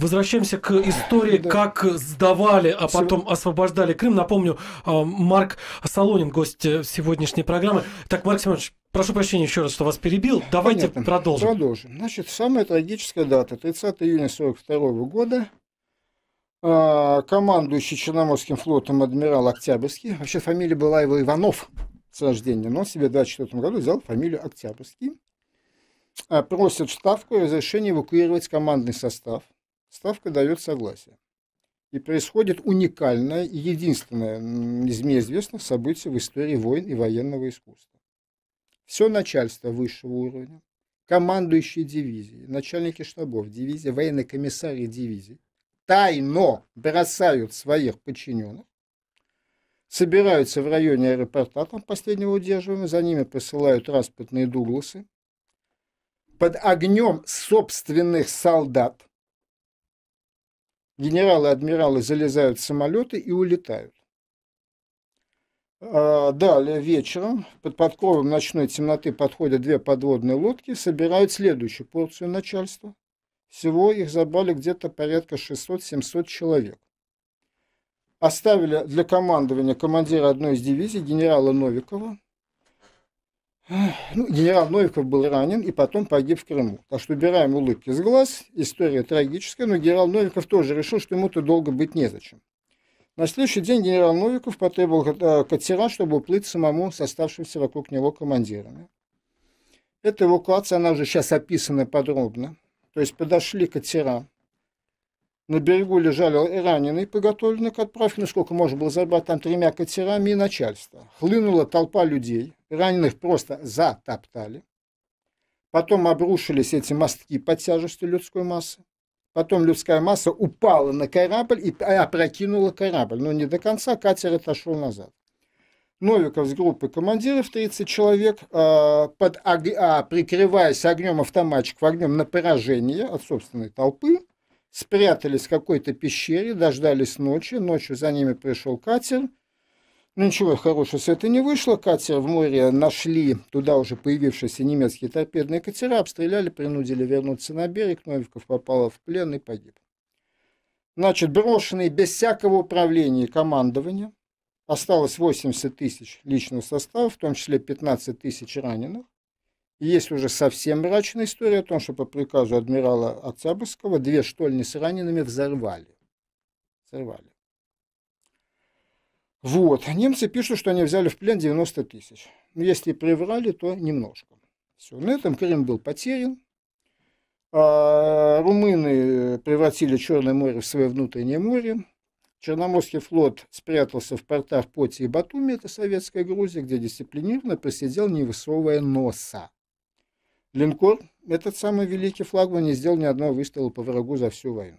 Возвращаемся к истории, как сдавали, а потом освобождали Крым. Напомню, а, Марк Солонин, гость э, сегодняшней программы. Так, Марк Семенович, прошу прощения еще раз, что вас перебил. Давайте Понятно. продолжим. Продолжим. Значит, самая трагическая дата 30 июня 1942 года а, командующий Черноморским флотом адмирал Октябрьский, вообще фамилия была его Иванов с рождения, но он себе в 1924 году взял фамилию Октябрьский, а, просит Штавку разрешение эвакуировать командный состав ставка дает согласие. И происходит уникальное и единственное из неизвестных событий в истории войн и военного искусства. Все начальство высшего уровня, командующие дивизии, начальники штабов дивизии, военные комиссары дивизии тайно бросают своих подчиненных, собираются в районе аэропорта, там последнего удерживаем, за ними посылают транспортные дугласы, под огнем собственных солдат – генералы-адмиралы и залезают в самолеты и улетают. А, далее вечером под подкровом ночной темноты подходят две подводные лодки, собирают следующую порцию начальства. Всего их забрали где-то порядка 600-700 человек. Оставили для командования командира одной из дивизий генерала Новикова, ну, генерал Новиков был ранен и потом погиб в Крыму. Так что убираем улыбки с глаз. История трагическая, но генерал Новиков тоже решил, что ему-то долго быть незачем. На следующий день генерал Новиков потребовал э, катера, чтобы уплыть самому с оставшимися вокруг него командирами. Эта эвакуация, она уже сейчас описана подробно. То есть подошли катера. На берегу лежали раненые, подготовленные к отправке. Насколько ну, можно было забрать там тремя катерами и начальство. Хлынула толпа людей – раненых просто затоптали. Потом обрушились эти мостки под тяжестью людской массы. Потом людская масса упала на корабль и э, опрокинула корабль. Но не до конца, катер отошел назад. Новиков с группы командиров, 30 человек, а, под, а, прикрываясь огнем автоматчиков, огнем на поражение от собственной толпы, спрятались в какой-то пещере, дождались ночи. Ночью за ними пришел катер – ну Ничего хорошего с это не вышло. Катер в море нашли, туда уже появившиеся немецкие торпедные катера, обстреляли, принудили вернуться на берег. Новиков попал в плен и погиб. Значит, брошенные без всякого управления и командования. Осталось 80 тысяч личного состава, в том числе 15 тысяч раненых. И есть уже совсем мрачная история о том, что по приказу адмирала Октябрьского две штольни с ранеными взорвали. Взорвали. Вот, а немцы пишут, что они взяли в плен 90 тысяч. Ну, если приврали, то немножко. Все, на этом Крым был потерян. А румыны э, превратили Черное море в свое внутреннее море. Черноморский флот спрятался в портах Поти и Батуми, это советская Грузия, где дисциплинированно просидел, не высовывая носа. Линкор, этот самый великий флагман, не сделал ни одного выстрела по врагу за всю войну.